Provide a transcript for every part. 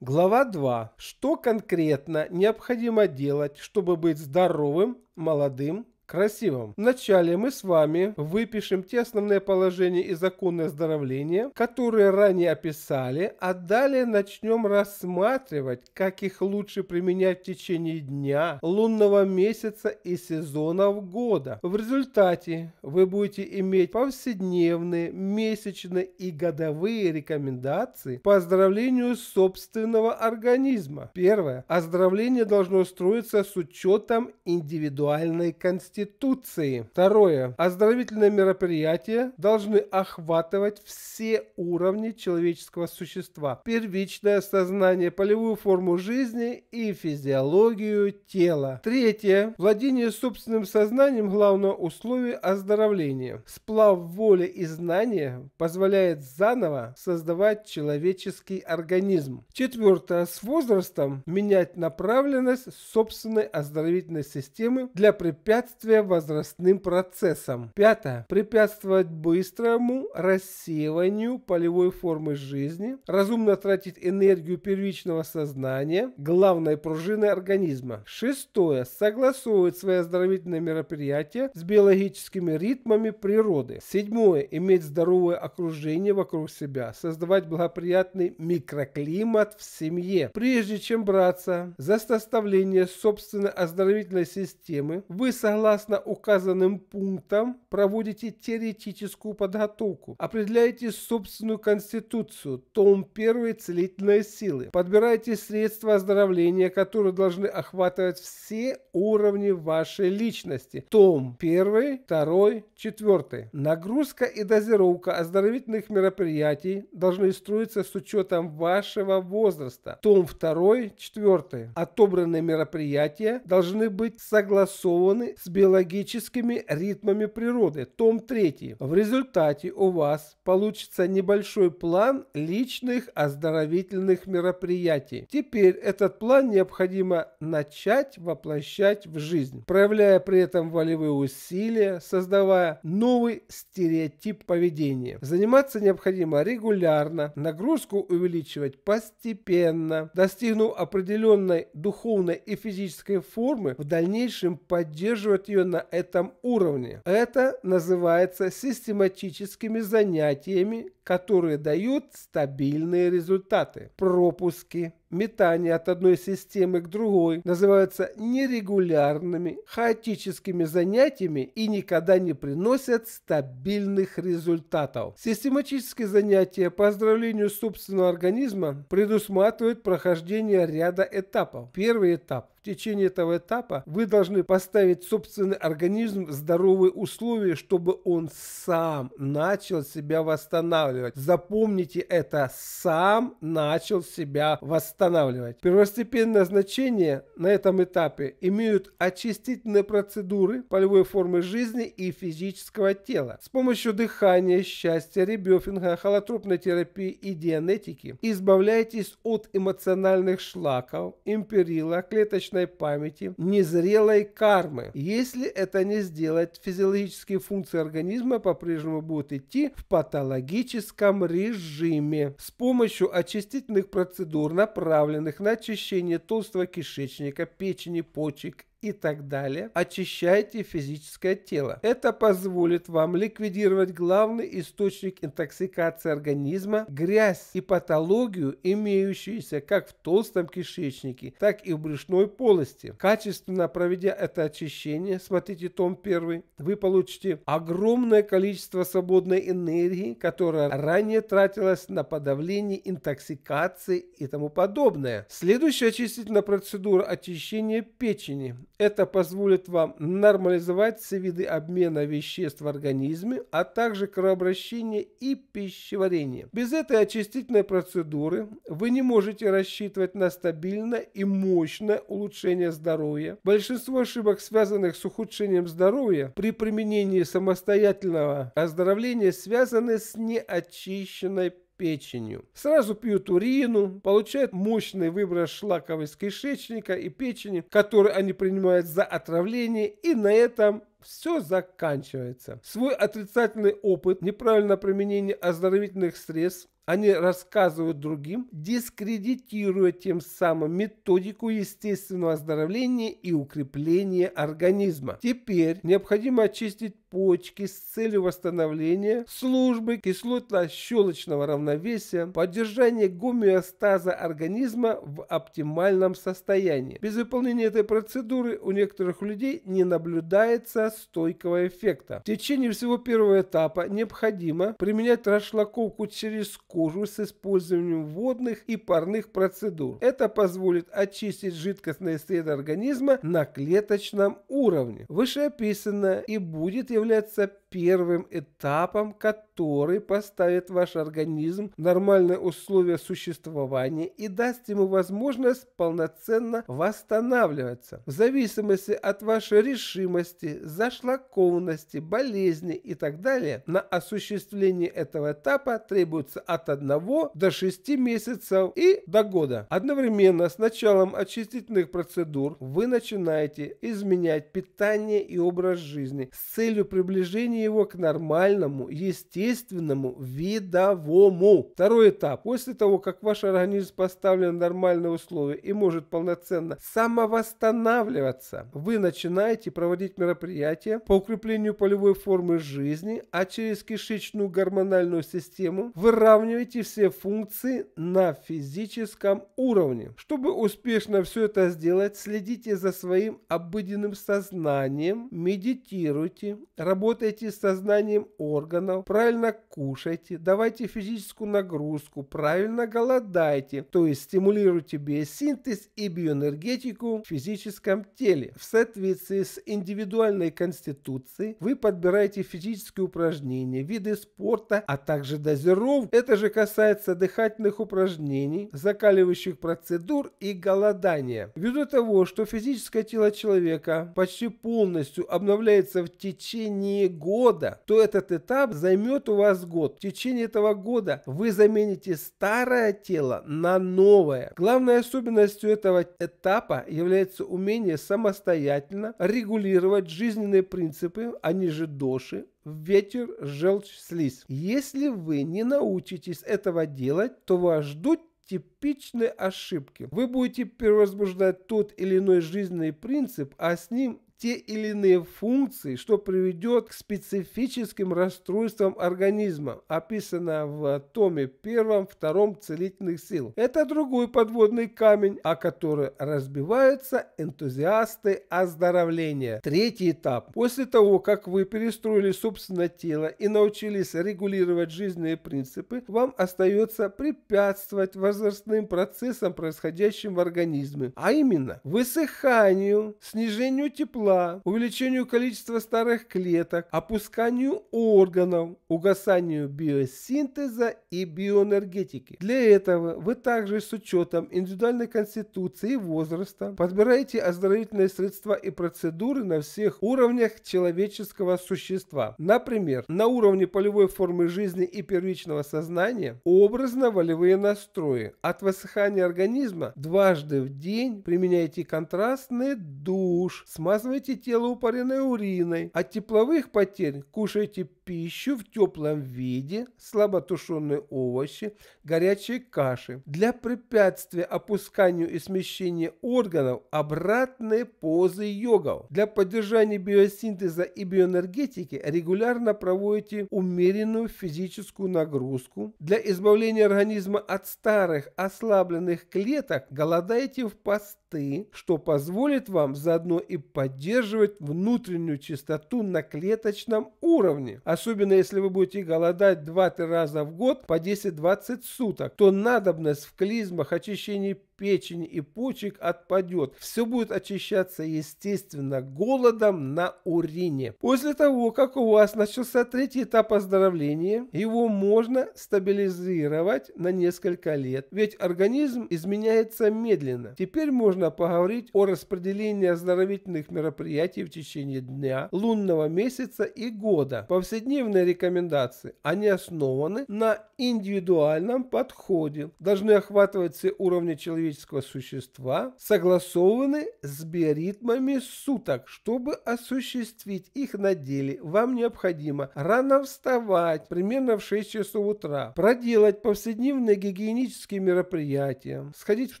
Глава 2. Что конкретно необходимо делать, чтобы быть здоровым, молодым Красивым. Вначале мы с вами выпишем те основные положения и законы оздоровления, которые ранее описали, а далее начнем рассматривать, как их лучше применять в течение дня, лунного месяца и сезонов года. В результате вы будете иметь повседневные, месячные и годовые рекомендации по оздоровлению собственного организма. Первое. Оздоровление должно строиться с учетом индивидуальной конституции институции. Второе. Оздоровительные мероприятия должны охватывать все уровни человеческого существа. Первичное сознание, полевую форму жизни и физиологию тела. Третье. Владение собственным сознанием – главное условие оздоровления. Сплав воли и знания позволяет заново создавать человеческий организм. Четвертое. С возрастом менять направленность собственной оздоровительной системы для препятствия воздействие возрастным процессом. Пятое. Препятствовать быстрому рассеиванию полевой формы жизни, разумно тратить энергию первичного сознания, главной пружины организма. Шестое. Согласовывать свои оздоровительные мероприятия с биологическими ритмами природы. Седьмое. Иметь здоровое окружение вокруг себя, создавать благоприятный микроклимат в семье. Прежде чем браться за составление собственной оздоровительной системы, вы согласны согласно указанным пунктам проводите теоретическую подготовку, определяете собственную конституцию, том 1 целительной силы, подбираете средства оздоровления, которые должны охватывать все уровни вашей личности, том 1, 2, 4. Нагрузка и дозировка оздоровительных мероприятий должны строиться с учетом вашего возраста, том 2, 4. Отобранные мероприятия должны быть согласованы с биологией биологическими ритмами природы, том 3. В результате у вас получится небольшой план личных оздоровительных мероприятий. Теперь этот план необходимо начать воплощать в жизнь, проявляя при этом волевые усилия, создавая новый стереотип поведения. Заниматься необходимо регулярно, нагрузку увеличивать постепенно, достигнув определенной духовной и физической формы, в дальнейшем поддерживать ее ее на этом уровне. Это называется систематическими занятиями, которые дают стабильные результаты. Пропуски, метания от одной системы к другой называются нерегулярными, хаотическими занятиями и никогда не приносят стабильных результатов. Систематические занятия по оздоровлению собственного организма предусматривают прохождение ряда этапов. Первый этап в течение этого этапа вы должны поставить собственный организм в здоровые условия, чтобы он сам начал себя восстанавливать. Запомните это, сам начал себя восстанавливать Останавливать. Первостепенное значение на этом этапе имеют очистительные процедуры полевой формы жизни и физического тела. С помощью дыхания, счастья, ребёфинга, холотропной терапии и дианетики избавляйтесь от эмоциональных шлаков, империла, клеточной памяти, незрелой кармы. Если это не сделать, физиологические функции организма по-прежнему будут идти в патологическом режиме. С помощью очистительных процедур направленных направленных на очищение толстого кишечника, печени, почек и так далее, очищайте физическое тело. Это позволит вам ликвидировать главный источник интоксикации организма – грязь и патологию, имеющуюся как в толстом кишечнике, так и в брюшной полости. Качественно проведя это очищение, смотрите том 1, вы получите огромное количество свободной энергии, которая ранее тратилась на подавление интоксикации и тому подобное. Следующая очистительная процедура – очищение печени. Это позволит вам нормализовать все виды обмена веществ в организме, а также кровообращение и пищеварение. Без этой очистительной процедуры вы не можете рассчитывать на стабильное и мощное улучшение здоровья. Большинство ошибок, связанных с ухудшением здоровья при применении самостоятельного оздоровления, связаны с неочищенной печенью. Сразу пьют урину, получают мощный выброс шлаков из кишечника и печени, который они принимают за отравление, и на этом все заканчивается. Свой отрицательный опыт, неправильное применение оздоровительных средств они рассказывают другим, дискредитируя тем самым методику естественного оздоровления и укрепления организма. Теперь необходимо очистить почки с целью восстановления службы кислотно-щелочного равновесия, поддержания гомеостаза организма в оптимальном состоянии. Без выполнения этой процедуры у некоторых людей не наблюдается стойкого эффекта. В течение всего первого этапа необходимо применять расшлаковку через кожу кожу с использованием водных и парных процедур. Это позволит очистить жидкостные среды организма на клеточном уровне. Вышеописанное и будет являться первым этапом, который поставит ваш организм в нормальные условия существования и даст ему возможность полноценно восстанавливаться. В зависимости от вашей решимости, зашлакованности, болезни и так далее, на осуществление этого этапа требуется от 1 до 6 месяцев и до года. Одновременно с началом очистительных процедур вы начинаете изменять питание и образ жизни с целью приближения возвращение его к нормальному, естественному, видовому. Второй этап. После того, как ваш организм поставлен в нормальные условия и может полноценно самовосстанавливаться, вы начинаете проводить мероприятия по укреплению полевой формы жизни, а через кишечную гормональную систему выравниваете все функции на физическом уровне. Чтобы успешно все это сделать, следите за своим обыденным сознанием, медитируйте, работайте работайте с сознанием органов, правильно кушайте, давайте физическую нагрузку, правильно голодайте, то есть стимулируйте биосинтез и биоэнергетику в физическом теле. В соответствии с индивидуальной конституцией вы подбираете физические упражнения, виды спорта, а также дозиров Это же касается дыхательных упражнений, закаливающих процедур и голодания. Ввиду того, что физическое тело человека почти полностью обновляется в течение года, года, то этот этап займет у вас год. В течение этого года вы замените старое тело на новое. Главной особенностью этого этапа является умение самостоятельно регулировать жизненные принципы, они а же доши, ветер, желчь, слизь. Если вы не научитесь этого делать, то вас ждут типичные ошибки. Вы будете перевозбуждать тот или иной жизненный принцип, а с ним те или иные функции, что приведет к специфическим расстройствам организма, описано в томе первом, втором целительных сил. Это другой подводный камень, о который разбиваются энтузиасты оздоровления. Третий этап. После того, как вы перестроили собственное тело и научились регулировать жизненные принципы, вам остается препятствовать возрастным процессам, происходящим в организме, а именно высыханию, снижению тепла, тепла, увеличению количества старых клеток, опусканию органов, угасанию биосинтеза и биоэнергетики. Для этого вы также с учетом индивидуальной конституции и возраста подбираете оздоровительные средства и процедуры на всех уровнях человеческого существа. Например, на уровне полевой формы жизни и первичного сознания образно-волевые настрои. От высыхания организма дважды в день применяйте контрастный душ, смазывайте Кормите тело упаренной уриной. От а тепловых потерь кушайте пищу в теплом виде, слаботушенные овощи, горячие каши. Для препятствия опусканию и смещению органов обратные позы йогов. Для поддержания биосинтеза и биоэнергетики регулярно проводите умеренную физическую нагрузку. Для избавления организма от старых ослабленных клеток голодайте в посты, что позволит вам заодно и поддерживать поддерживать внутреннюю чистоту на клеточном уровне. Особенно если вы будете голодать 2-3 раза в год по 10-20 суток, то надобность в клизмах, очищении печени и почек отпадет. Все будет очищаться естественно голодом на урине. После того, как у вас начался третий этап оздоровления, его можно стабилизировать на несколько лет, ведь организм изменяется медленно. Теперь можно поговорить о распределении оздоровительных мероприятий мероприятий в течение дня, лунного месяца и года. Повседневные рекомендации, они основаны на индивидуальном подходе, должны охватывать все уровни человеческого существа, согласованы с биоритмами суток. Чтобы осуществить их на деле, вам необходимо рано вставать, примерно в 6 часов утра, проделать повседневные гигиенические мероприятия, сходить в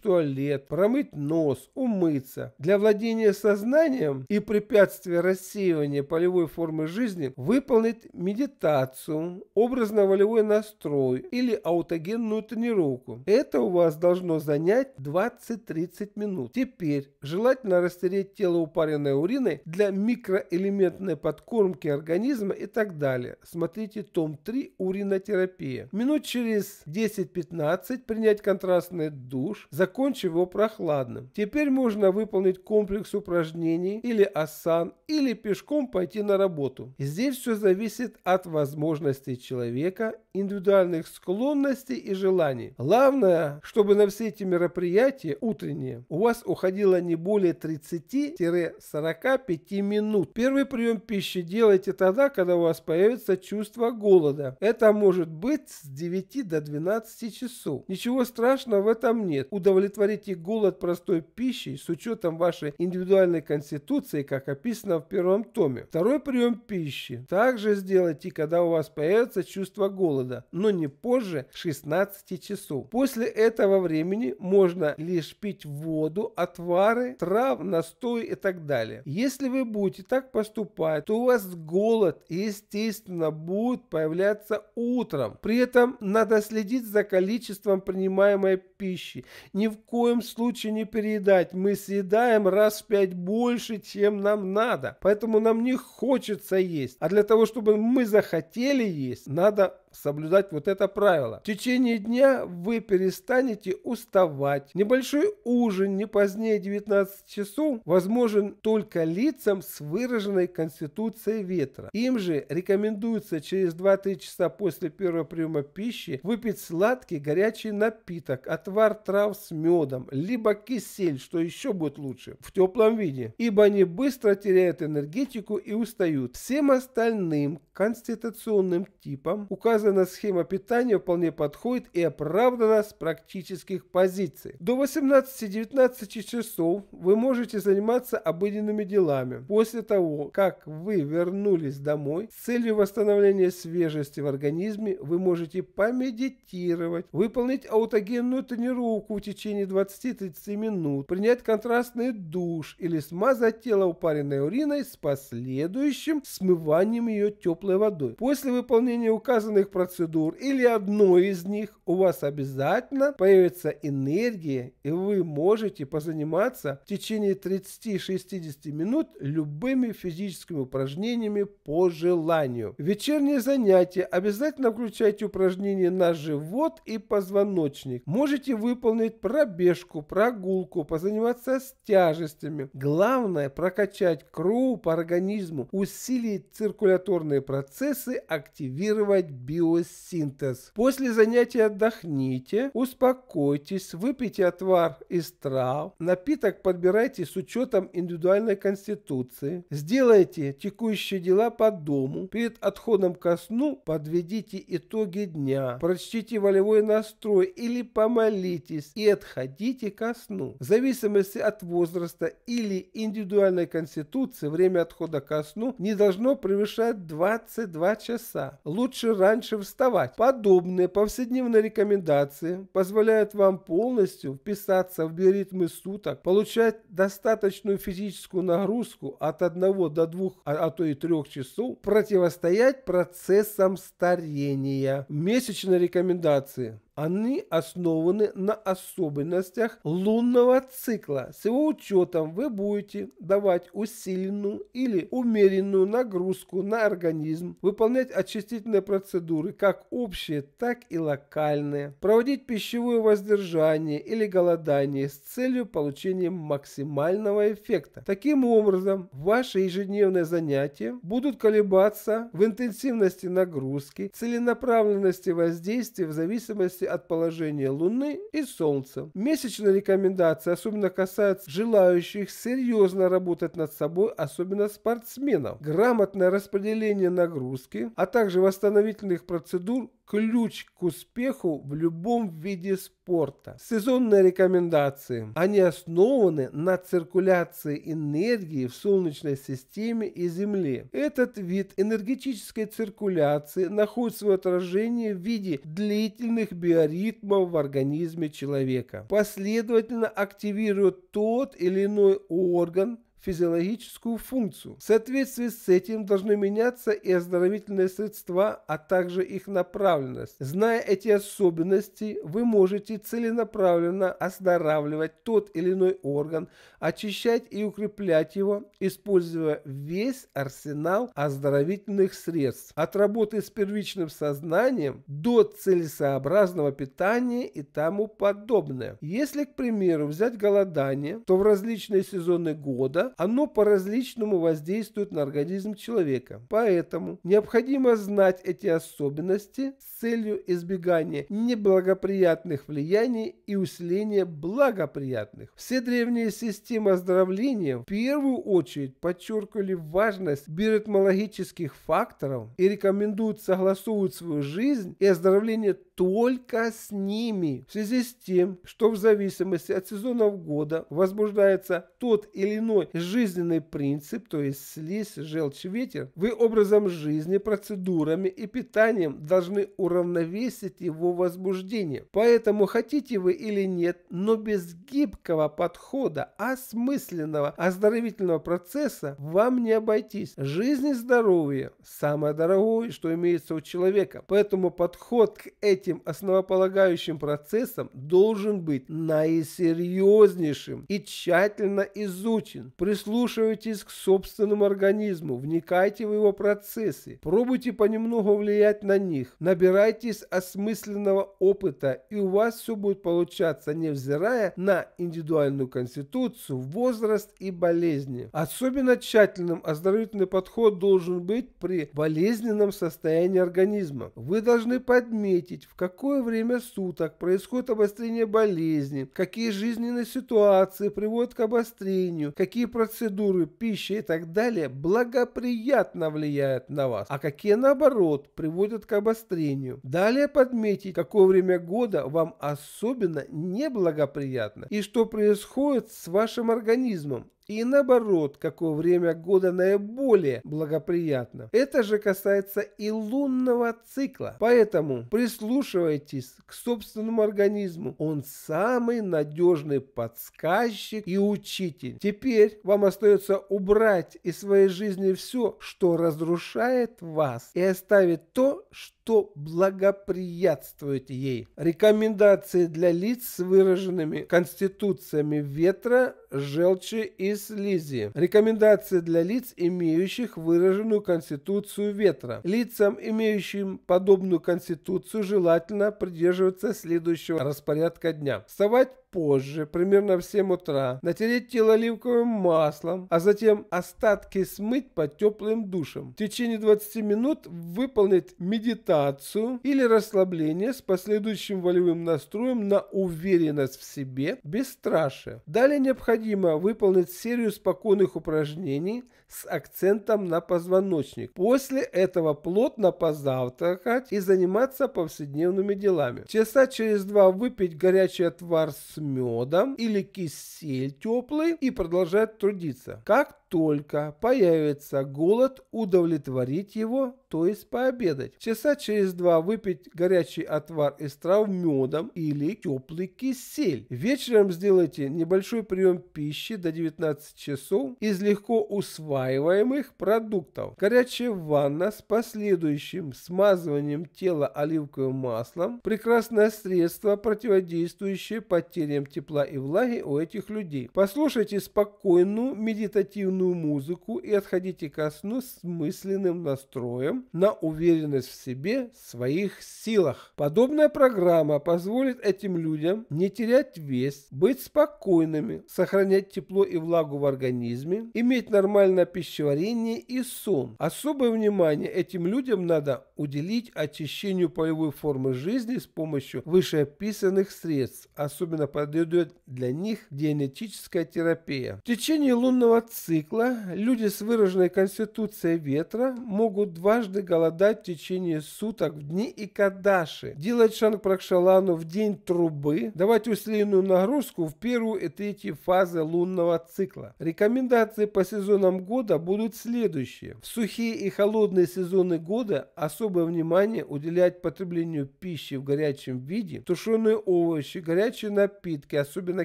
туалет, промыть нос, умыться. Для владения сознанием и препятствия рассеивания полевой формы жизни выполнить медитацию, образно-волевой настрой или аутогенную тренировку. Это у вас должно занять 20-30 минут. Теперь желательно растереть тело упаренной уриной для микроэлементной подкормки организма и так далее. Смотрите том 3 «Уринотерапия». Минут через 10-15 принять контрастный душ, закончив его прохладным. Теперь можно выполнить комплекс упражнений или Асан, или пешком пойти на работу. Здесь все зависит от возможностей человека, индивидуальных склонностей и желаний. Главное, чтобы на все эти мероприятия утренние у вас уходило не более 30-45 минут. Первый прием пищи делайте тогда, когда у вас появится чувство голода. Это может быть с 9 до 12 часов. Ничего страшного в этом нет. Удовлетворите голод простой пищей с учетом вашей индивидуальной конституции конституции, как описано в первом томе. Второй прием пищи. Также сделайте, когда у вас появится чувство голода, но не позже 16 часов. После этого времени можно лишь пить воду, отвары, трав, настой и так далее. Если вы будете так поступать, то у вас голод, естественно, будет появляться утром. При этом надо следить за количеством принимаемой пищи. Ни в коем случае не переедать. Мы съедаем раз в пять больше чем нам надо. Поэтому нам не хочется есть. А для того, чтобы мы захотели есть, надо соблюдать вот это правило. В течение дня вы перестанете уставать. Небольшой ужин не позднее 19 часов возможен только лицам с выраженной конституцией ветра. Им же рекомендуется через 2-3 часа после первого приема пищи выпить сладкий горячий напиток, отвар трав с медом, либо кисель, что еще будет лучше, в теплом виде, ибо они быстро теряют энергетику и устают. Всем остальным конституционным типам указано Указанная схема питания вполне подходит и оправдана с практических позиций. До 18-19 часов вы можете заниматься обыденными делами. После того, как вы вернулись домой, с целью восстановления свежести в организме вы можете помедитировать, выполнить аутогенную тренировку в течение 20-30 минут, принять контрастный душ или смазать тело упаренной уриной с последующим смыванием ее теплой водой. После выполнения указанных этих процедур или одной из них у вас обязательно появится энергия, и вы можете позаниматься в течение 30-60 минут любыми физическими упражнениями по желанию. вечерние занятия обязательно включайте упражнения на живот и позвоночник. Можете выполнить пробежку, прогулку, позаниматься с тяжестями. Главное прокачать кровь по организму, усилить циркуляторные процессы, активировать био биосинтез. После занятия отдохните, успокойтесь, выпейте отвар из трав, напиток подбирайте с учетом индивидуальной конституции, сделайте текущие дела по дому, перед отходом ко сну подведите итоги дня, прочтите волевой настрой или помолитесь и отходите ко сну. В зависимости от возраста или индивидуальной конституции время отхода ко сну не должно превышать 22 часа. Лучше раньше раньше вставать. Подобные повседневные рекомендации позволяют вам полностью вписаться в биоритмы суток, получать достаточную физическую нагрузку от 1 до 2, а, а то и 3 часов, противостоять процессам старения. Месячные рекомендации они основаны на особенностях лунного цикла. С его учетом вы будете давать усиленную или умеренную нагрузку на организм, выполнять очистительные процедуры, как общие, так и локальные, проводить пищевое воздержание или голодание с целью получения максимального эффекта. Таким образом, ваши ежедневные занятия будут колебаться в интенсивности нагрузки, целенаправленности воздействия в зависимости от положения Луны и Солнца. Месячная рекомендация особенно касается желающих серьезно работать над собой, особенно спортсменов. Грамотное распределение нагрузки, а также восстановительных процедур ключ к успеху в любом виде спорта. Сезонные рекомендации. Они основаны на циркуляции энергии в Солнечной системе и Земле. Этот вид энергетической циркуляции находит свое отражение в виде длительных биоритмов в организме человека. Последовательно активирует тот или иной орган, физиологическую функцию. В соответствии с этим должны меняться и оздоровительные средства, а также их направленность. Зная эти особенности, вы можете целенаправленно оздоравливать тот или иной орган, очищать и укреплять его, используя весь арсенал оздоровительных средств. От работы с первичным сознанием до целесообразного питания и тому подобное. Если, к примеру, взять голодание, то в различные сезоны года оно по-различному воздействует на организм человека. Поэтому необходимо знать эти особенности с целью избегания неблагоприятных влияний и усиления благоприятных. Все древние системы оздоровления в первую очередь подчеркивали важность биритмологических факторов и рекомендуют согласовывать свою жизнь и оздоровление только с ними. В связи с тем, что в зависимости от сезонов года возбуждается тот или иной жизненный принцип, то есть слизь, желчь, ветер, вы образом жизни, процедурами и питанием должны уравновесить его возбуждение. Поэтому хотите вы или нет, но без гибкого подхода, осмысленного, оздоровительного процесса вам не обойтись. Жизнь и здоровье – самое дорогое, что имеется у человека. Поэтому подход к этим основополагающим процессам должен быть наисерьезнейшим и тщательно изучен. При Прислушивайтесь к собственному организму, вникайте в его процессы, пробуйте понемногу влиять на них, набирайтесь осмысленного опыта, и у вас все будет получаться, невзирая на индивидуальную конституцию, возраст и болезни. Особенно тщательным оздоровительный подход должен быть при болезненном состоянии организма. Вы должны подметить, в какое время суток происходит обострение болезни, какие жизненные ситуации приводят к обострению, какие процедуры, пища и так далее благоприятно влияют на вас, а какие наоборот приводят к обострению. Далее подметить, какое время года вам особенно неблагоприятно и что происходит с вашим организмом, и наоборот, какое время года наиболее благоприятно. Это же касается и лунного цикла. Поэтому прислушивайтесь к собственному организму. Он самый надежный подсказчик и учитель. Теперь вам остается убрать из своей жизни все, что разрушает вас, и оставить то, что благоприятствует ей. Рекомендации для лиц с выраженными конституциями ветра, желчи и слизи. Рекомендации для лиц, имеющих выраженную конституцию ветра. Лицам, имеющим подобную конституцию, желательно придерживаться следующего распорядка дня. Вставать позже, примерно в 7 утра, натереть тело оливковым маслом, а затем остатки смыть под теплым душем. В течение 20 минут выполнить медитацию или расслабление с последующим волевым настроем на уверенность в себе, без бесстрашие. Далее необходимо выполнить серию спокойных упражнений с акцентом на позвоночник. После этого плотно позавтракать и заниматься повседневными делами. Часа через два выпить горячий отвар с медом или кисель теплый и продолжает трудиться. Как только появится голод, удовлетворить его, то есть пообедать. Часа через два выпить горячий отвар из трав медом или теплый кисель. Вечером сделайте небольшой прием пищи до 19 часов из легко усваиваемых продуктов. Горячая ванна с последующим смазыванием тела оливковым маслом – прекрасное средство, противодействующее потерям тепла и влаги у этих людей. Послушайте спокойную медитативную умную музыку и отходите ко сну с мысленным настроем на уверенность в себе, своих силах. Подобная программа позволит этим людям не терять вес, быть спокойными, сохранять тепло и влагу в организме, иметь нормальное пищеварение и сон. Особое внимание этим людям надо уделить очищению полевой формы жизни с помощью вышеописанных средств. Особенно подойдет для них дианетическая терапия. В течение лунного цикла цикла люди с выраженной конституцией ветра могут дважды голодать в течение суток в дни и кадаши, делать шанг-пракшалану в день трубы, давать усиленную нагрузку в первую и третью фазы лунного цикла. Рекомендации по сезонам года будут следующие. В сухие и холодные сезоны года особое внимание уделять потреблению пищи в горячем виде, тушеные овощи, горячие напитки, особенно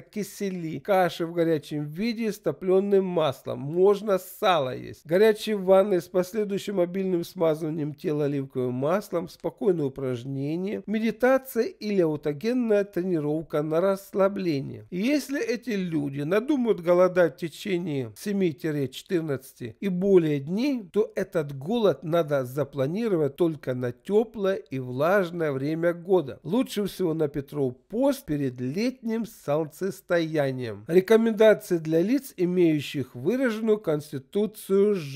кисели, каши в горячем виде с топленым маслом, можно сало есть. Горячие ванны с последующим обильным смазыванием тела оливковым маслом, спокойное упражнение, медитация или аутогенная тренировка на расслабление. если эти люди надумают голодать в течение 7-14 и более дней, то этот голод надо запланировать только на теплое и влажное время года. Лучше всего на Петров пост перед летним солнцестоянием. Рекомендации для лиц, имеющих выраженную жирную конституцию с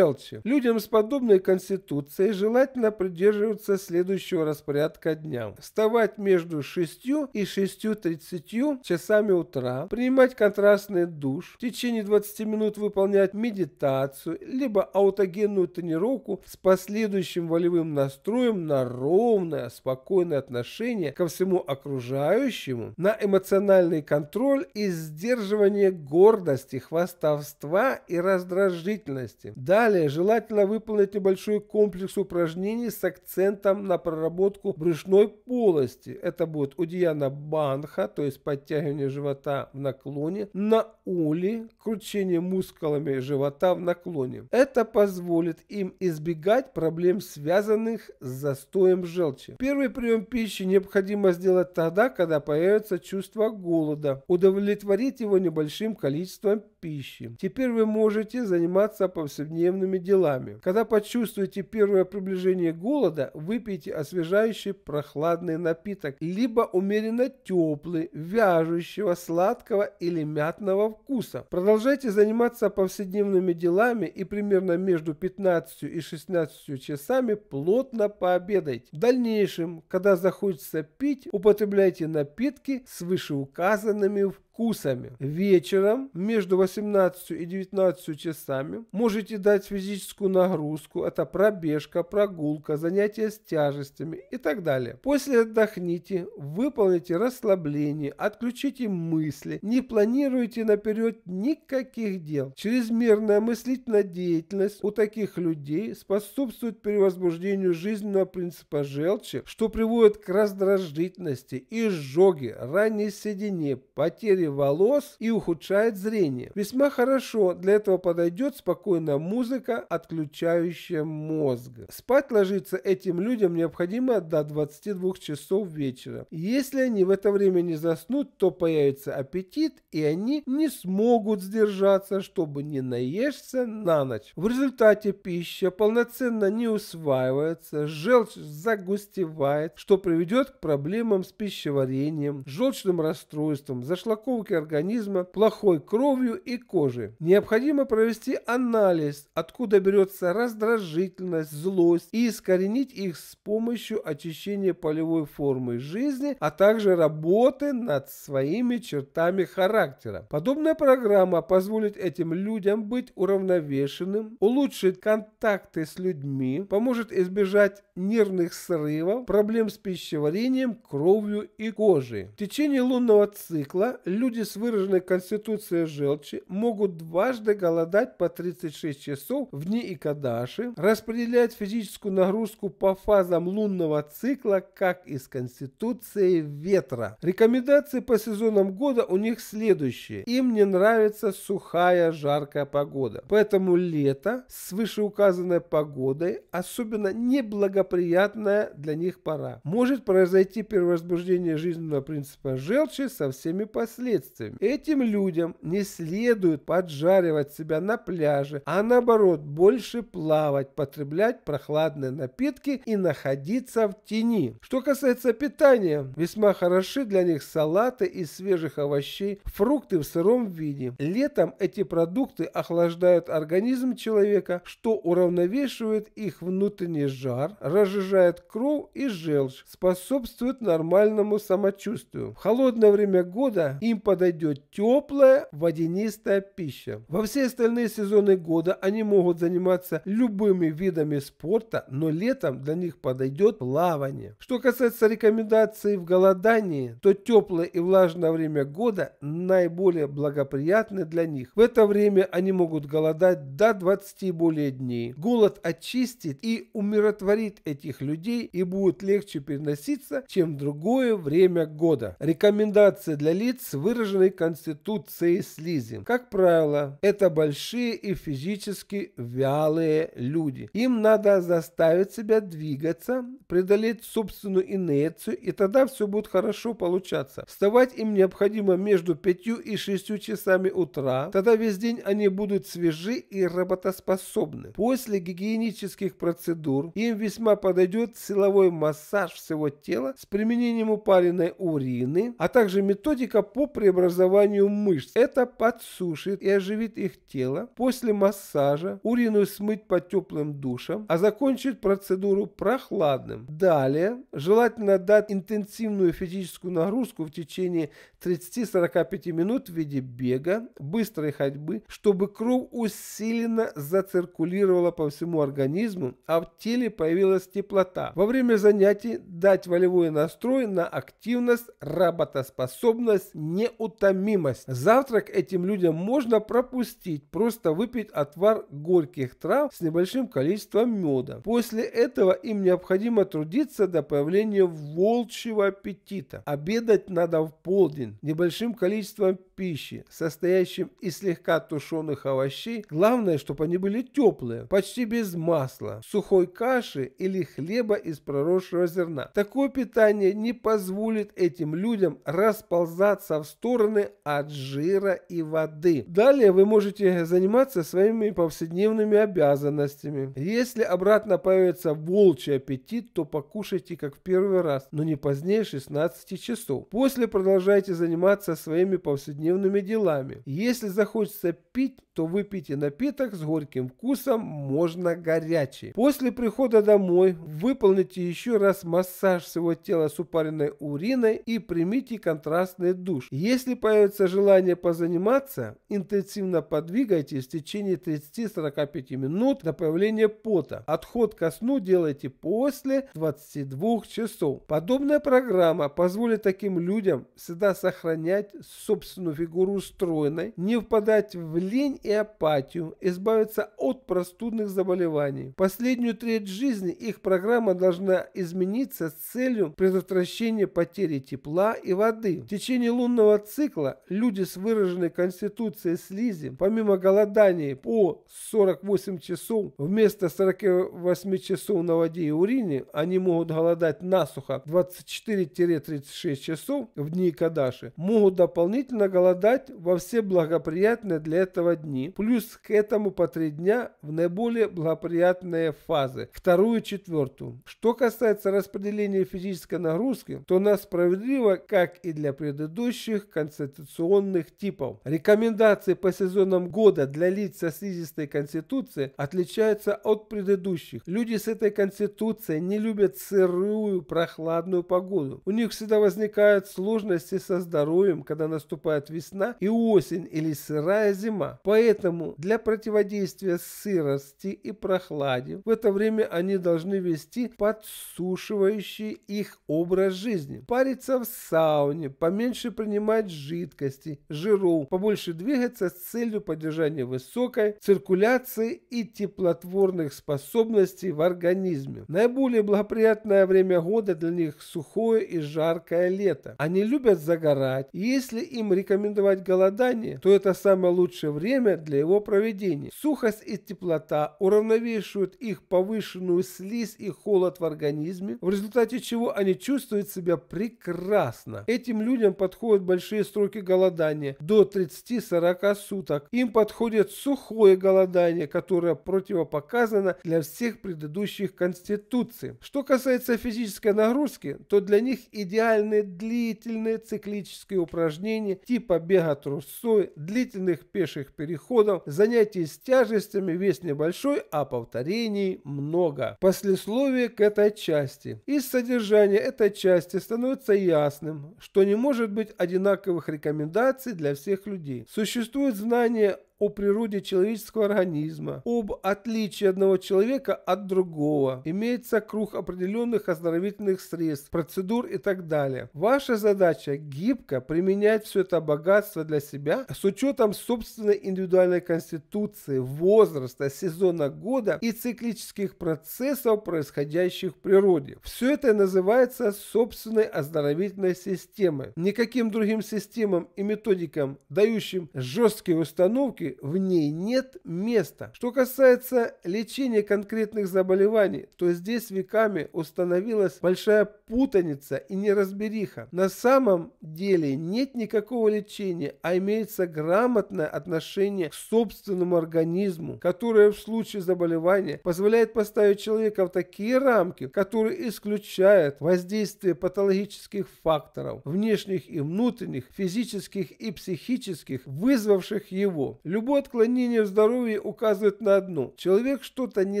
Людям с подобной конституцией желательно придерживаться следующего распорядка дня. Вставать между 6 и 6.30 часами утра, принимать контрастный душ, в течение 20 минут выполнять медитацию, либо аутогенную тренировку с последующим волевым настроем на ровное, спокойное отношение ко всему окружающему, на эмоциональный контроль и сдерживание гордости, хвастовства и раздражительности. Далее желательно выполнить небольшой комплекс упражнений с акцентом на проработку брюшной полости. Это будет удияна банха, то есть подтягивание живота в наклоне, на ули, кручение мускулами живота в наклоне. Это позволит им избегать проблем, связанных с застоем желчи. Первый прием пищи необходимо сделать тогда, когда появится чувство голода. Удовлетворить его небольшим количеством пищи. Теперь вы можете можете заниматься повседневными делами. Когда почувствуете первое приближение голода, выпейте освежающий прохладный напиток, либо умеренно теплый, вяжущего, сладкого или мятного вкуса. Продолжайте заниматься повседневными делами и примерно между 15 и 16 часами плотно пообедайте. В дальнейшем, когда захочется пить, употребляйте напитки с вышеуказанными вкусами вкусами. Вечером между 18 и 19 часами можете дать физическую нагрузку, это а пробежка, прогулка, занятия с тяжестями и так далее. После отдохните, выполните расслабление, отключите мысли, не планируйте наперед никаких дел. Чрезмерная мыслительная деятельность у таких людей способствует перевозбуждению жизненного принципа желчи, что приводит к раздражительности, изжоге, ранней седине, потере потере волос и ухудшает зрение. Весьма хорошо, для этого подойдет спокойная музыка, отключающая мозг. Спать ложиться этим людям необходимо до 22 часов вечера. Если они в это время не заснут, то появится аппетит, и они не смогут сдержаться, чтобы не наешься на ночь. В результате пища полноценно не усваивается, желчь загустевает, что приведет к проблемам с пищеварением, желчным расстройством, зашлаком упаковки организма, плохой кровью и кожи. Необходимо провести анализ, откуда берется раздражительность, злость и искоренить их с помощью очищения полевой формы жизни, а также работы над своими чертами характера. Подобная программа позволит этим людям быть уравновешенным, улучшит контакты с людьми, поможет избежать нервных срывов, проблем с пищеварением, кровью и кожей. В течение лунного цикла люди с выраженной конституцией желчи могут дважды голодать по 36 часов в дни и кадаши, распределять физическую нагрузку по фазам лунного цикла, как и с конституцией ветра. Рекомендации по сезонам года у них следующие. Им не нравится сухая жаркая погода, поэтому лето с вышеуказанной погодой, особенно неблагоприятная для них пора, может произойти перевозбуждение жизненного принципа желчи со всеми последствиями последствиями. Этим людям не следует поджаривать себя на пляже, а наоборот больше плавать, потреблять прохладные напитки и находиться в тени. Что касается питания, весьма хороши для них салаты из свежих овощей, фрукты в сыром виде. Летом эти продукты охлаждают организм человека, что уравновешивает их внутренний жар, разжижает кровь и желчь, способствует нормальному самочувствию. В холодное время года им подойдет теплая водянистая пища. Во все остальные сезоны года они могут заниматься любыми видами спорта, но летом для них подойдет плавание. Что касается рекомендаций в голодании, то теплое и влажное время года наиболее благоприятны для них. В это время они могут голодать до 20 и более дней. Голод очистит и умиротворит этих людей и будет легче переноситься, чем другое время года. Рекомендации для лиц, вы выраженной конституцией слизи. Как правило, это большие и физически вялые люди. Им надо заставить себя двигаться, преодолеть собственную инерцию, и тогда все будет хорошо получаться. Вставать им необходимо между 5 и 6 часами утра, тогда весь день они будут свежи и работоспособны. После гигиенических процедур им весьма подойдет силовой массаж всего тела с применением упаренной урины, а также методика по преобразованию мышц. Это подсушит и оживит их тело. После массажа урину смыть под теплым душем, а закончить процедуру прохладным. Далее желательно дать интенсивную физическую нагрузку в течение 30-45 минут в виде бега, быстрой ходьбы, чтобы кровь усиленно зациркулировала по всему организму, а в теле появилась теплота. Во время занятий дать волевой настрой на активность, работоспособность, не неутомимость. Завтрак этим людям можно пропустить, просто выпить отвар горьких трав с небольшим количеством меда. После этого им необходимо трудиться до появления волчьего аппетита. Обедать надо в полдень небольшим количеством пищи, состоящим из слегка тушеных овощей. Главное, чтобы они были теплые, почти без масла, сухой каши или хлеба из проросшего зерна. Такое питание не позволит этим людям расползаться в сторону стороны от жира и воды. Далее вы можете заниматься своими повседневными обязанностями. Если обратно появится волчий аппетит, то покушайте как в первый раз, но не позднее 16 часов. После продолжайте заниматься своими повседневными делами. Если захочется пить, что выпейте напиток с горьким вкусом, можно горячий. После прихода домой выполните еще раз массаж своего тела с упаренной уриной и примите контрастный душ. Если появится желание позаниматься, интенсивно подвигайтесь в течение 30-45 минут до появления пота. Отход ко сну делайте после 22 часов. Подобная программа позволит таким людям всегда сохранять собственную фигуру стройной, не впадать в лень и и апатию, избавиться от простудных заболеваний. Последнюю треть жизни их программа должна измениться с целью предотвращения потери тепла и воды. В течение лунного цикла люди с выраженной конституцией слизи, помимо голодания по 48 часов вместо 48 часов на воде и урине, они могут голодать насухо 24-36 часов в дни Кадаши, могут дополнительно голодать во все благоприятные для этого дни дни, плюс к этому по три дня в наиболее благоприятные фазы, вторую и четвертую. Что касается распределения физической нагрузки, то она справедлива, как и для предыдущих конституционных типов. Рекомендации по сезонам года для лиц со слизистой конституции отличаются от предыдущих. Люди с этой конституцией не любят сырую, прохладную погоду. У них всегда возникают сложности со здоровьем, когда наступает весна и осень или сырая зима. Поэтому Поэтому для противодействия сырости и прохладе в это время они должны вести подсушивающий их образ жизни. Париться в сауне, поменьше принимать жидкости, жиров, побольше двигаться с целью поддержания высокой циркуляции и теплотворных способностей в организме. Наиболее благоприятное время года для них сухое и жаркое лето. Они любят загорать, если им рекомендовать голодание, то это самое лучшее время время для его проведения. Сухость и теплота уравновешивают их повышенную слизь и холод в организме, в результате чего они чувствуют себя прекрасно. Этим людям подходят большие сроки голодания до 30-40 суток. Им подходит сухое голодание, которое противопоказано для всех предыдущих конституций. Что касается физической нагрузки, то для них идеальны длительные циклические упражнения типа бега трусой, длительных пеших переходов, переходов, занятий с тяжестями, вес небольшой, а повторений много. Послесловие к этой части. Из содержания этой части становится ясным, что не может быть одинаковых рекомендаций для всех людей. Существует знание о природе человеческого организма, об отличии одного человека от другого. Имеется круг определенных оздоровительных средств, процедур и так далее. Ваша задача гибко применять все это богатство для себя с учетом собственной индивидуальной конституции, возраста, сезона года и циклических процессов, происходящих в природе. Все это называется собственной оздоровительной системой. Никаким другим системам и методикам, дающим жесткие установки, в ней нет места. Что касается лечения конкретных заболеваний, то здесь веками установилась большая путаница и неразбериха. На самом деле нет никакого лечения, а имеется грамотное отношение к собственному организму, которое в случае заболевания позволяет поставить человека в такие рамки, которые исключают воздействие патологических факторов, внешних и внутренних, физических и психических, вызвавших его. Любое отклонение в здоровье указывает на одну. Человек что-то не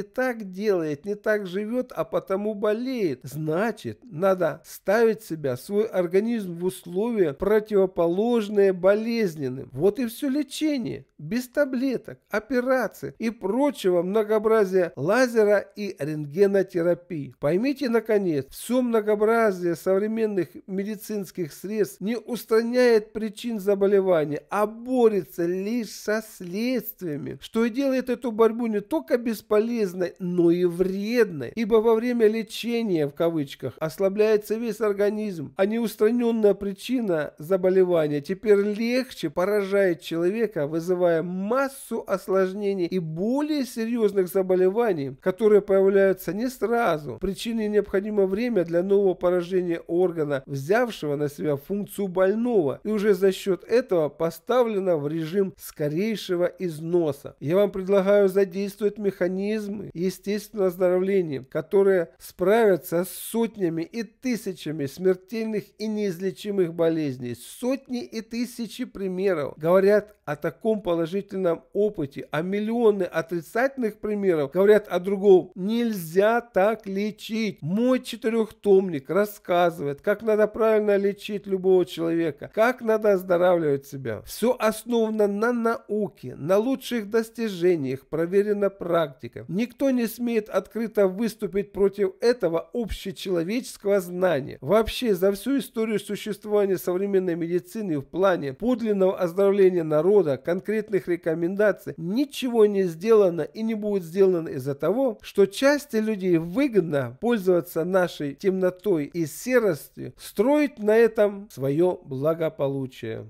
так делает, не так живет, а потому болеет. Значит, надо ставить себя, свой организм в условия, противоположные болезненным. Вот и все лечение. Без таблеток, операций и прочего многообразия лазера и рентгенотерапии. Поймите, наконец, все многообразие современных медицинских средств не устраняет причин заболевания, а борется лишь со последствиями, что и делает эту борьбу не только бесполезной, но и вредной, ибо во время лечения, в кавычках, ослабляется весь организм, а неустраненная причина заболевания теперь легче поражает человека, вызывая массу осложнений и более серьезных заболеваний, которые появляются не сразу. Причине необходимо время для нового поражения органа, взявшего на себя функцию больного, и уже за счет этого поставлено в режим скорее малейшего износа. Я вам предлагаю задействовать механизмы естественного оздоровления, которые справятся с сотнями и тысячами смертельных и неизлечимых болезней. Сотни и тысячи примеров говорят о таком положительном опыте, а миллионы отрицательных примеров говорят о другом. Нельзя так лечить. Мой четырехтомник рассказывает, как надо правильно лечить любого человека, как надо оздоравливать себя. Все основано на науке науке, на лучших достижениях проверена практика. Никто не смеет открыто выступить против этого общечеловеческого знания. Вообще, за всю историю существования современной медицины в плане подлинного оздоровления народа, конкретных рекомендаций, ничего не сделано и не будет сделано из-за того, что части людей выгодно пользоваться нашей темнотой и серостью, строить на этом свое благополучие.